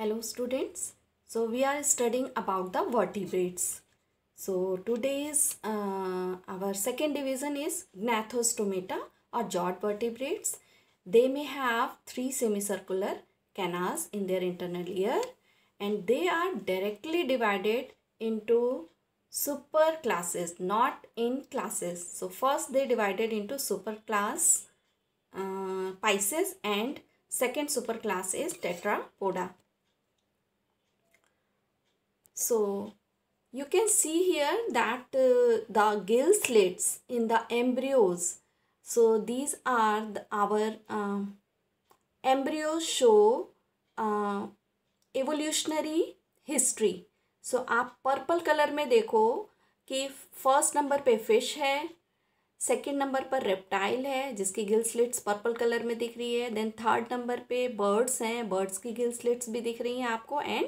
Hello students. So we are studying about the vertebrates. So today's uh, our second division is Gnathostomata or jawed vertebrates. They may have three semicircular canals in their internal ear and they are directly divided into super classes not in classes. So first they divided into super class uh, Pisces and second super class is Tetrapoda. So you can see here that uh, the gill slits in the embryos. So these are the, our uh, embryos show uh, evolutionary history. So aap purple color mein dekho ki first number pe fish hai second number पर reptile है जिसकी gill slits purple colour में दिख रही है then third number पे birds हैं birds की गिल स्लिट्स भी दिख रही हैं आपको एंड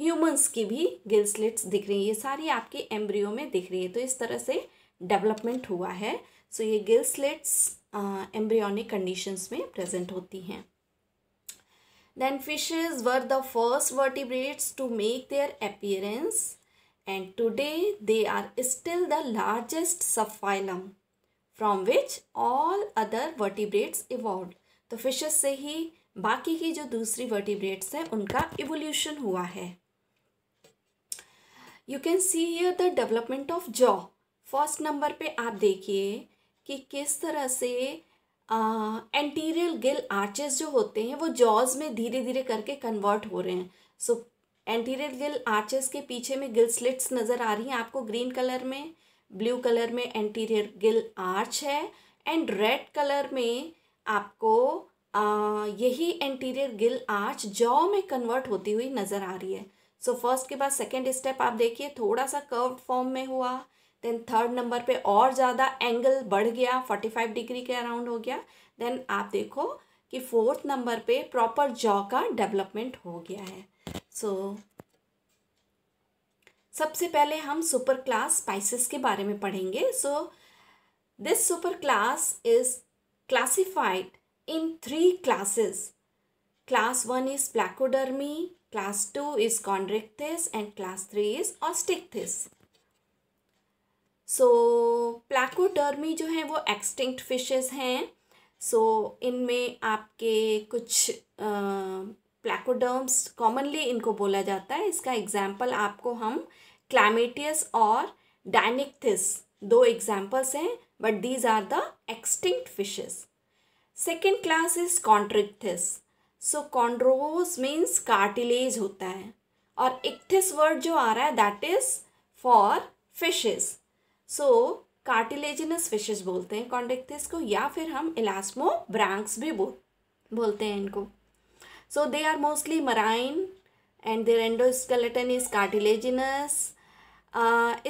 ह्यूमंस की भी गिल्सलिट्स दिख रही हैं ये सारी आपके एम्ब्रियो में दिख रही है तो इस तरह से डेवलपमेंट हुआ है सो ये गिल्सलिट्स एम्ब्रियोनिक कंडीशंस में प्रेजेंट होती हैं then fishes were the first vertebrates to make their appearance and today they are still the largest subphylum from which all other vertebrates evolve तो फिशेज से ही बाकी की जो दूसरी वर्टिब्रेट्स हैं उनका इवोल्यूशन हुआ है you can see here the development of jaw first number पे आप देखिए कि किस तरह से एंटीरियर गिल आर्चेस जो होते हैं वो जॉज में धीरे धीरे करके कन्वर्ट हो रहे हैं सो एंटीरियर गिल आर्चेस के पीछे में गिल स्लिट्स नज़र आ रही हैं आपको ग्रीन कलर में ब्लू कलर में एंटीरियर गिल आर्च है एंड रेड कलर में आपको आ, यही एंटीरियर गिल आर्च जॉ में कन्वर्ट होती हुई नज़र आ रही है सो so, फर्स्ट के बाद सेकेंड स्टेप आप देखिए थोड़ा सा कर्व फॉर्म में हुआ देन थर्ड नंबर पे और ज़्यादा एंगल बढ़ गया फोर्टी फाइव डिग्री के अराउंड हो गया देन आप देखो कि फोर्थ नंबर पे प्रॉपर जॉ का डेवलपमेंट हो गया है सो so, सबसे पहले हम सुपर क्लास स्पाइसेस के बारे में पढ़ेंगे so this super class is classified in three classes class one is Placodermi Class 2 is chondrichthys and class 3 is ostichthys. So so, Placodermi जो है वो एक्सटिंक्ट फिशेस हैं सो so, इनमें आपके कुछ प्लाकोडर्म्स कॉमनली इनको बोला जाता है इसका एग्जाम्पल आपको हम क्लामेटियस और डायनिकथिस दो एग्जाम्पल्स हैं but these are the extinct fishes second class is Chondrichthyes so chondros means cartilage होता है और इक्थिस वर्ड जो आ रहा है that is for fishes so cartilaginous fishes बोलते हैं कॉन्डिक्थिस को या फिर हम इलास्मो ब्रांक्स भी बोल बोलते हैं इनको so they are mostly marine and their endoskeleton is cartilaginous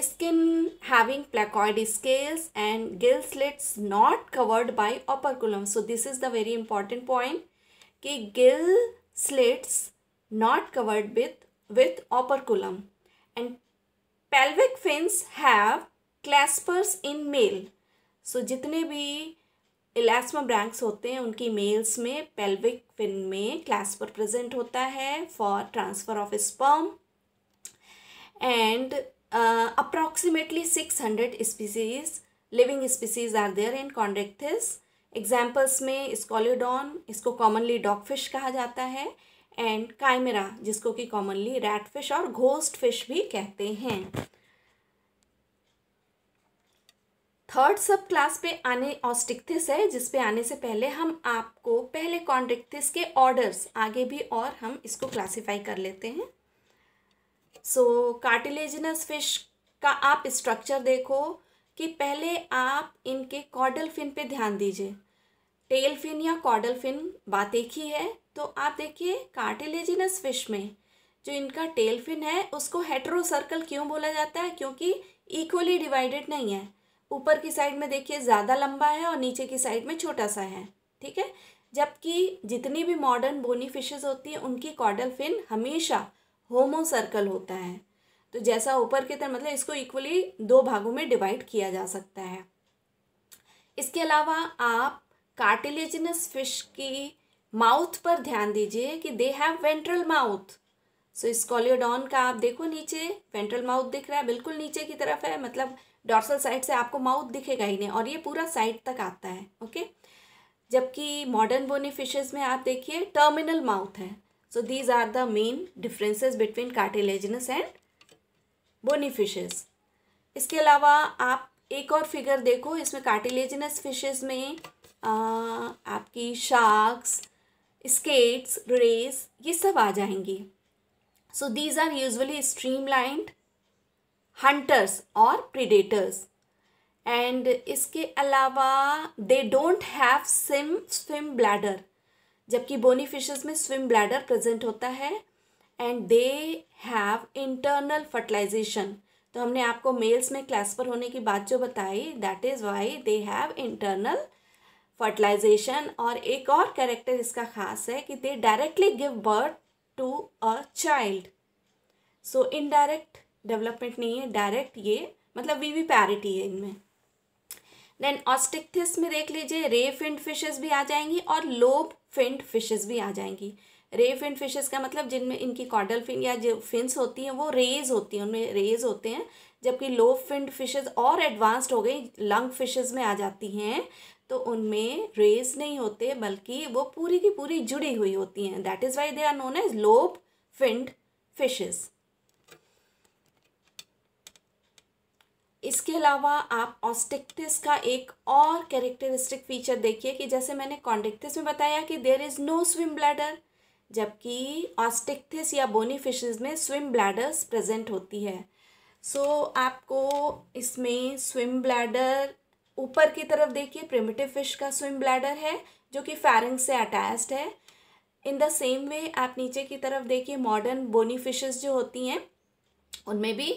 skin having placoid scales and गिल्स slits not covered by operculum so this is the very important point कि gill slits not covered with with operculum and pelvic fins have claspers in male so जितने भी ब्रैंक्स होते हैं उनकी mails में pelvic fin में क्लैस्पर present होता है for transfer of sperm and approximately six hundred species living species are there in Chondrichthyes examples में स्कॉलिडॉन इसको कॉमनली डॉग फिश कहा जाता है एंड काइमेरा जिसको कि कॉमनली रैट फिश और घोस्ट फिश भी कहते हैं थर्ड सब क्लास पे आने ऑस्टिक्थिस है जिस पे आने से पहले हम आपको पहले कॉन्ड्रिक्थिस के ऑर्डर्स आगे भी और हम इसको क्लासिफाई कर लेते हैं सो कार्टिलेजिनस फिश का आप स्ट्रक्चर देखो कि पहले आप इनके कॉडल फिन पे ध्यान दीजिए टेल फिन या कॉडल फिन बात एक ही है तो आप देखिए कार्टिलेजिनस फिश में जो इनका टेल फिन है उसको हेट्रो सर्कल क्यों बोला जाता है क्योंकि इक्वली डिवाइडेड नहीं है ऊपर की साइड में देखिए ज़्यादा लंबा है और नीचे की साइड में छोटा सा है ठीक है जबकि जितनी भी मॉडर्न बोनी फिशेज होती हैं उनकी कॉडल फिन हमेशा होमो सर्कल होता है तो जैसा ऊपर की तरह मतलब इसको इक्वली दो भागों में डिवाइड किया जा सकता है इसके अलावा आप कार्टिलेजिनस फिश की माउथ पर ध्यान दीजिए कि they have ventral mouth so Scoliodon का आप देखो नीचे वेंट्रल माउथ दिख रहा है बिल्कुल नीचे की तरफ है मतलब डॉर्सल साइड से आपको माउथ दिखेगा ही नहीं और ये पूरा साइड तक आता है ओके जबकि मॉडर्न बोनी फिशेज में आप देखिए टर्मिनल माउथ है so these are the main differences between cartilaginous and bony fishes इसके अलावा आप एक और फिगर देखो इसमें कार्टिलेजिनस फिशेज में आपकी शार्क्स स्केट्स रेस ये सब आ जाएंगी so these are usually lined hunters और प्रीडेटर्स एंड इसके अलावा they don't have swim swim bladder जबकि बोनी फिशेज में स्विम ब्लैडर प्रेजेंट होता है and they have internal fertilisation तो हमने आपको मेल्स में क्लासफर होने की बात जो बताई that is why they have internal fertilisation और एक और कैरेक्टर इसका खास है कि they directly give birth to a child so indirect development नहीं है डायरेक्ट ये मतलब वी वी पैरिटी है इनमें देन ऑस्टिकथिस में देख लीजिए रे फिंड फिशेस भी आ जाएंगी और लोब फिंड फिशेस भी आ जाएंगी रे फिंड फिशेस का मतलब जिनमें इनकी कॉडल फिन या जो फिन्स होती हैं वो रेज होती हैं उनमें रेज होते हैं जबकि लोब फिंड फिशेस और एडवांस्ड हो गई लंग फिशेस में आ जाती हैं तो उनमें रेज नहीं होते बल्कि वो पूरी की पूरी जुड़ी हुई होती हैं that is why they are known as lobe finned fishes इसके अलावा आप ऑस्टिक्टिस का एक और कैरेक्टरिस्टिक फीचर देखिए कि जैसे मैंने कॉन्डिक्टिस में बताया कि there is no swim bladder जबकि ऑस्टिक्थिस या बोनी फिशेज में स्विम ब्लैडर्स प्रेजेंट होती है सो so, आपको इसमें स्विम ब्लैडर ऊपर की तरफ देखिए प्रिमिटिव फिश का स्विम ब्लैडर है जो कि फैरिंग से अटैच्ड है इन द सेम वे आप नीचे की तरफ देखिए मॉडर्न बोनी फिशेस जो होती हैं उनमें भी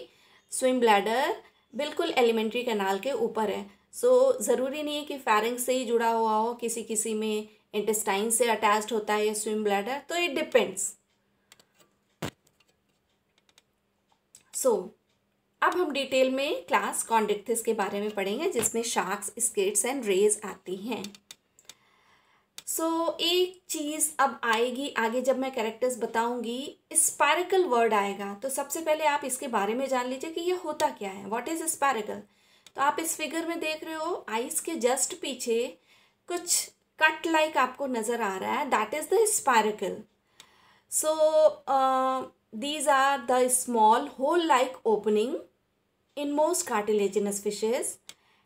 स्विम ब्लैडर बिल्कुल एलिमेंट्री कनाल के ऊपर है सो so, ज़रूरी नहीं है कि फैरिंग से ही जुड़ा हुआ हो किसी किसी में इंटेस्टाइन से अटैच्ड होता है ये स्विम ब्लैडर तो इट डिपेंड्स सो अब हम डिटेल में क्लास कॉन्डिक्थिस के बारे में पढ़ेंगे जिसमें शार्क्स स्केट्स एंड रेज आती हैं सो so, एक चीज़ अब आएगी आगे जब मैं कैरेक्टर्स बताऊंगी स्पैरिकल वर्ड आएगा तो सबसे पहले आप इसके बारे में जान लीजिए कि ये होता क्या है व्हाट इज़ स्पैरिकल तो आप इस फिगर में देख रहे हो आइस के जस्ट पीछे कुछ कट लाइक like आपको नज़र आ रहा है that is the spiracle so these are the small hole like opening in most cartilaginous fishes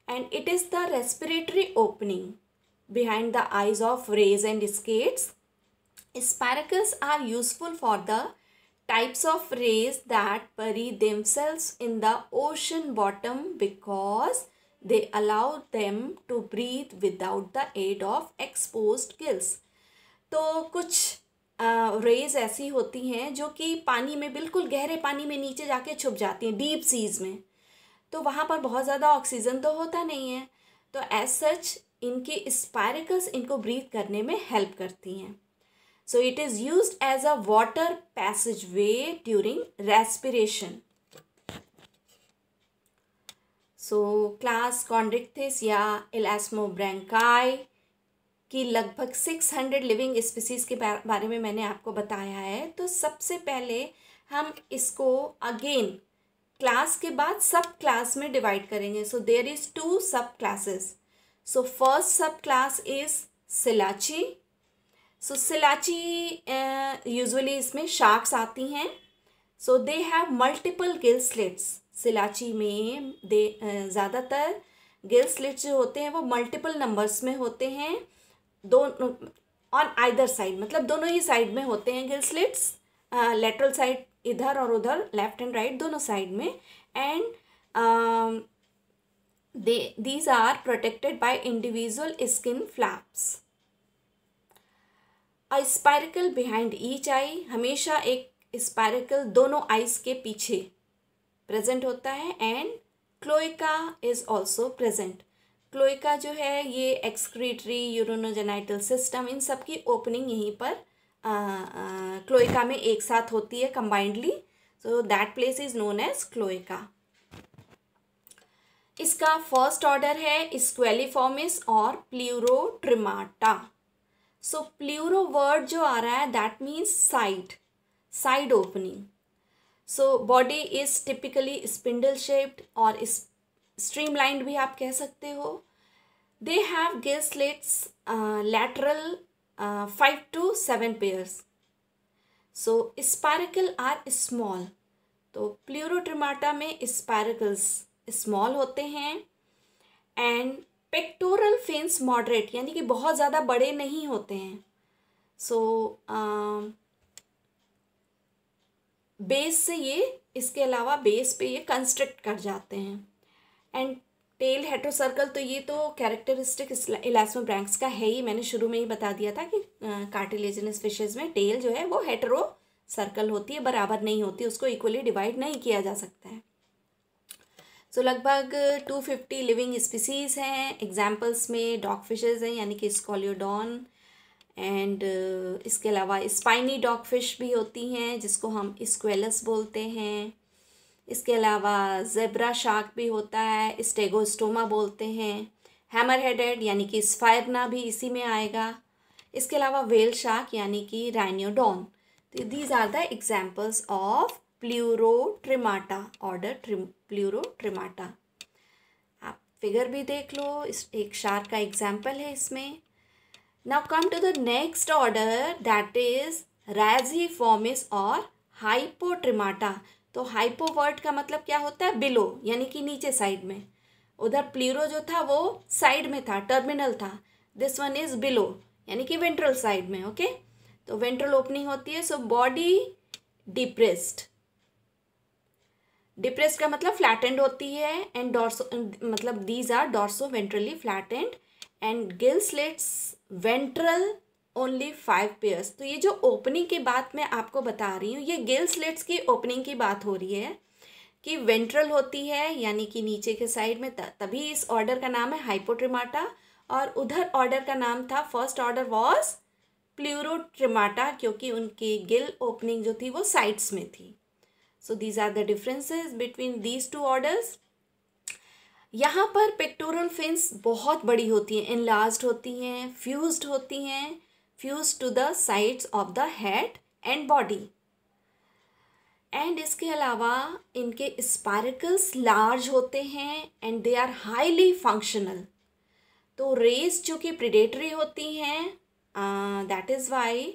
and it is the respiratory opening behind the eyes of rays and skates. Spiracles are useful for the types of rays that bury themselves in the ocean bottom because they allow them to breathe without the aid of exposed gills. तो कुछ raise uh, ऐसी होती हैं जो कि पानी में बिल्कुल गहरे पानी में नीचे जाके छुप जाती हैं डीप सीज में तो वहाँ पर बहुत ज़्यादा ऑक्सीजन तो होता नहीं है तो एज सच इनकी स्पायरिकल्स इनको ब्रीथ करने में हेल्प करती हैं so it is use as a water passage way during respiration so class Chondrichthyes या इलास्मोब्रैंकाई की लगभग सिक्स हंड्रेड लिविंग स्पीसीज़ के बारे में मैंने आपको बताया है तो सबसे पहले हम इसको अगेन क्लास के बाद सब क्लास में डिवाइड करेंगे so there is two sub classes so first sub class is Selachii so Selachii usually इसमें शार्क्स आती हैं so they have multiple gill slits Selachii में दे ज़्यादातर गिल स्लिट्स जो होते हैं वो मल्टीपल नंबर्स में होते हैं दो ऑन आइदर साइड मतलब दोनों ही साइड में होते हैं गिल स्लिट्स लेटरल साइड इधर और उधर लेफ्ट एंड राइट दोनों साइड में and they these are protected by individual skin flaps uh behind each eye हमेशा एक स्पायरकल दोनों आईज के पीछे प्रेजेंट होता है and cloaca is also present cloaca जो है ये एक्सक्रीटरी यूरोनोजेनाइटल सिस्टम इन सब की ओपनिंग यहीं पर क्लोइका में एक साथ होती है combinedly so that place is known as cloaca इसका फर्स्ट ऑर्डर है स्क्वेलिफॉर्मिस और प्ल्यूरोट्रिमाटा सो प्ल्यूरो वर्ड जो आ रहा है that means side side opening so body is typically spindle shaped और स्ट्रीमलाइंड भी आप कह सकते हो दे हैव गिल्स slits lateral five to seven pairs so So are small तो प्लूरोट्रमाटा में स्पायरकल्स स्मॉल होते हैं एंड पेक्टोरल फिन्स मॉडरेट यानी कि बहुत ज़्यादा बड़े नहीं होते हैं सो so, बेस um, से ये इसके अलावा बेस पे ये कंस्ट्रक्ट कर जाते हैं एंड टेल हेट्रोसर्कल तो ये तो कैरेक्टरिस्टिक इलास्मोब्रैंक्स का है ही मैंने शुरू में ही बता दिया था कि कार्टिलेजनस फिशेज में टेल जो है वो हेट्रो सर्कल होती है बराबर नहीं होती उसको इक्वली डिवाइड नहीं किया जा सकता है सो so, लगभग 250 लिविंग स्पीसीज हैं एग्जाम्पल्स में डॉग फिशेज हैं यानी कि स्कॉलियोडॉन एंड इसके अलावा स्पाइनी डॉग फिश भी होती हैं जिसको हम स्क्वेलस बोलते हैं इसके अलावा जेब्रा शार्क भी होता है स्टेगोस्टोमा बोलते हैं हैमर हेडेड यानी कि स्फायरना भी इसी में आएगा इसके अलावा वेल शार्क यानी कि राइनियोडॉन तो these are the examples of Tremata order ट्रिम ट्रिमाटा आप फिगर भी देख लो इस एक शार्क का एग्जाम्पल है इसमें now come to the next order that is formes और हाइपोट्रिमाटा तो हाइपोवर्ट का मतलब क्या होता है बिलो यानी कि नीचे साइड में उधर प्लीरो जो था वो साइड में था टर्मिनल था दिस वन इज़ बिलो यानी कि वेंट्रल साइड में ओके तो वेंट्रल ओपनिंग होती है सो बॉडी डिप्रेस्ड डिप्रेस्ड का मतलब एंड होती है एंड डॉर्सो मतलब these are dorso ventrally flat and and gill slits ventral only five pairs तो ये जो ओपनिंग की बात मैं आपको बता रही हूँ ये गिल स्लिट्स की ओपनिंग की बात हो रही है कि वेंट्रल होती है यानी कि नीचे के साइड में तभी इस ऑर्डर का नाम है हाइपोट्रिमाटा और उधर ऑर्डर का नाम था फर्स्ट ऑर्डर वॉज प्ल्यूरोट्रिमाटा क्योंकि उनकी गिल ओपनिंग जो थी वो साइड्स में थी so these are the differences between these two orders यहाँ पर पेक्टोरल फिन्स बहुत बड़ी होती हैं इनलार्ज होती हैं फ्यूज्ड होती हैं fuse to the sides of the head and body and इसके अलावा इनके स्पार्कल्स लार्ज होते हैं and they are highly functional तो रेस जो कि प्रिडेटरी होती हैं दैट इज़ वाई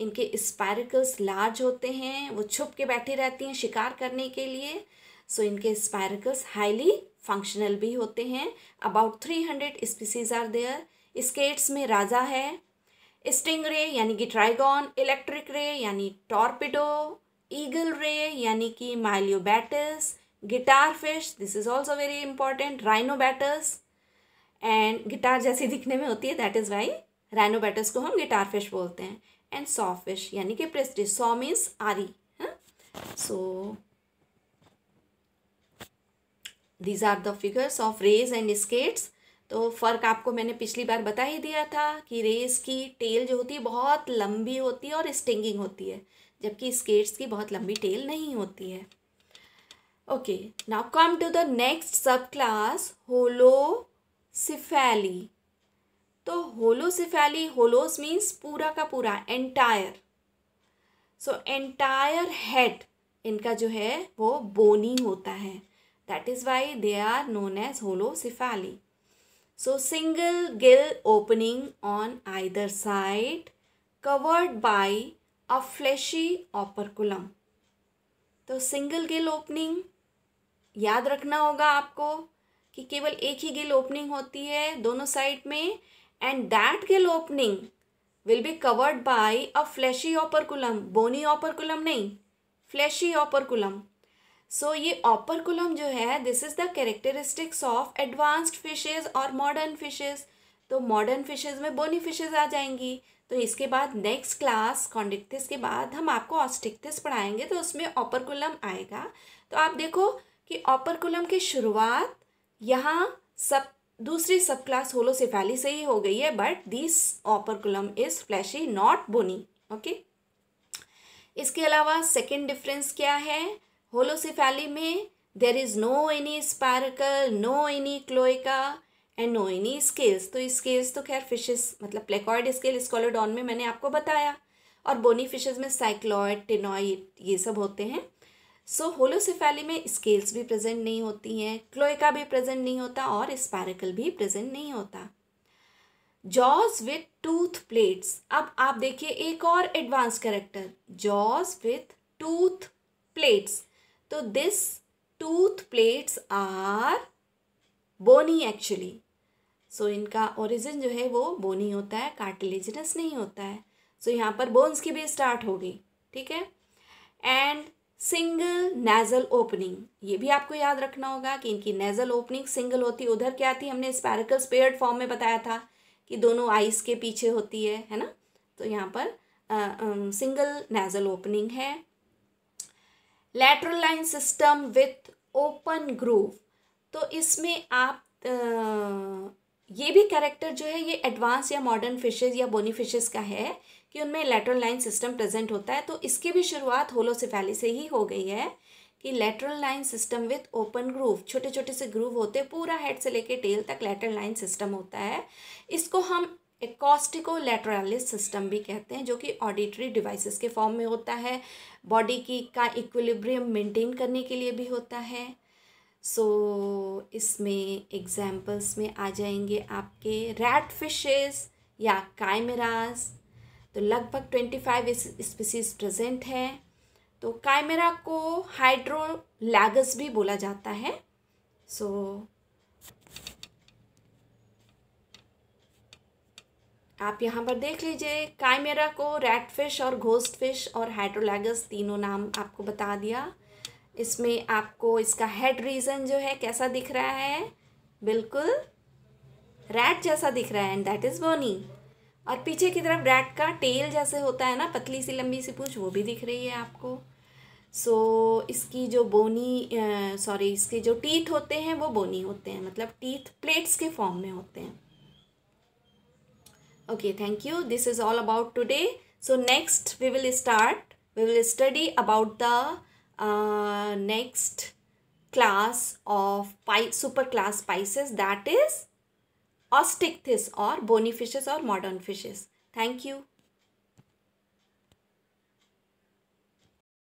इनके स्पार्कल्स लार्ज होते हैं वो छुप के बैठी रहती हैं शिकार करने के लिए सो so, इनके स्पार्कल्स हाईली फंक्शनल भी होते हैं about three hundred species are there skates में राजा है स्टिंग रे यानी कि ट्राइगॉन इलेक्ट्रिक रे यानी टॉर्पिडो ईगल रे यानी कि Myliobatis guitar fish this is also very important Rhinobatos and guitar जैसी दिखने में होती है दैट इज़ वाई राइनोबैटस को हम गिटार फिश बोलते हैं एंड सॉ फिश यानी कि प्रेस्टिज सॉ मीन्स आरी so these are the figures of rays and skates तो फ़र्क आपको मैंने पिछली बार बता ही दिया था कि रेस की टेल जो होती है बहुत लंबी होती है और स्टिंगिंग होती है जबकि स्केट्स की बहुत लंबी टेल नहीं होती है okay now come to the next sub class cephali तो होलोसिफेली होलोस मीन्स पूरा का पूरा एंटायर सो एंटायर हेड इनका जो है वो बोनी होता है that is why they are known as cephali So single gill opening on either side covered by a fleshy operculum. तो सिंगल गिल ओपनिंग याद रखना होगा आपको कि केवल एक ही गिल ओपनिंग होती है दोनों साइड में and that gill opening will be covered by a fleshy operculum bony operculum नहीं फ्लैशी ऑपरकुलम सो so, ये ऑपरकुलम जो है this is the characteristics of advanced fishes और मॉडर्न फिशेज तो मॉडर्न फिशेज में बोनी फिशेज आ जाएंगी तो इसके बाद नेक्स्ट क्लास कॉन्डिक्टिस के बाद हम आपको ऑस्टिक्टिस पढ़ाएंगे तो उसमें ऑपरकुलम आएगा तो आप देखो कि ऑपरकुलम की शुरुआत यहाँ सब दूसरी सब क्लास होलोसिफेली से ही हो गई है but this operculum is fleshy not bony okay इसके अलावा सेकेंड डिफरेंस क्या है होलोसिफेली में there is no any spiracle no any cloaca and no any scales तो स्केल्स तो खैर फिशेस मतलब प्लेकॉइड स्केल स्कॉलोडॉन में मैंने आपको बताया और बोनी फिशेज में साइक्लॉयड टिनॉइड ये सब होते हैं सो so, होलोसिफेली में स्केल्स भी प्रेजेंट नहीं होती हैं क्लोइका भी प्रेजेंट नहीं होता और स्पार्कल भी प्रेजेंट नहीं होता जॉज विथ टूथ प्लेट्स अब आप देखिए एक और advance character jaws with tooth plates तो this tooth plates are bony actually so इनका ओरिजिन जो है वो बोनी होता है कार्टिलेजनस नहीं होता है सो so, यहाँ पर बोन्स की भी स्टार्ट होगी ठीक है एंड सिंगल नेजल ओपनिंग ये भी आपको याद रखना होगा कि इनकी नेजल ओपनिंग सिंगल होती है उधर क्या थी हमने स्पैरिकल स्पेयर्ड फॉर्म में बताया था कि दोनों आइस के पीछे होती है है ना तो यहाँ पर सिंगल नेजल ओपनिंग है lateral line system with open groove तो इसमें आप आ, ये भी कैरेक्टर जो है ये एडवांस या मॉडर्न फिशेज या बोनी फिशेज का है कि उनमें लेटरल लाइन सिस्टम प्रेजेंट होता है तो इसकी भी शुरुआत होलोसिफेली से ही हो गई है कि lateral line system with open groove छोटे छोटे से ग्रूव होते हैं पूरा हेड से लेके टेल तक लेटरल लाइन सिस्टम होता है इसको हम एकॉस्टिको लेटरलिस सिस्टम भी कहते हैं जो कि ऑडिटरी डिवाइसेस के फॉर्म में होता है बॉडी की का इक्विलिब्रियम मेंटेन करने के लिए भी होता है सो so, इसमें एग्जाम्पल्स में आ जाएंगे आपके रैट फिशेस या कायमराज तो लगभग ट्वेंटी फाइव स्पीसीज प्रेजेंट है तो कायमेरा को हाइड्रोलैगस भी बोला जाता है सो so, आप यहाँ पर देख लीजिए काइमेरा को रेड फिश और घोस्ट फिश और हाइड्रोलैगस तीनों नाम आपको बता दिया इसमें आपको इसका हेड रीजन जो है कैसा दिख रहा है बिल्कुल रैट जैसा दिख रहा है एंड दैट इज़ बोनी और पीछे की तरफ रैट का टेल जैसे होता है ना पतली सी लंबी सी पूछ वो भी दिख रही है आपको सो so, इसकी जो बोनी सॉरी इसके जो टीथ होते हैं वो बोनी होते हैं मतलब टीथ प्लेट्स के फॉर्म में होते हैं Okay, thank you. This is all about today. So next we will start, we will study about the uh, next class of pi class spices that is osteichthys or bony fishes or modern fishes. Thank you.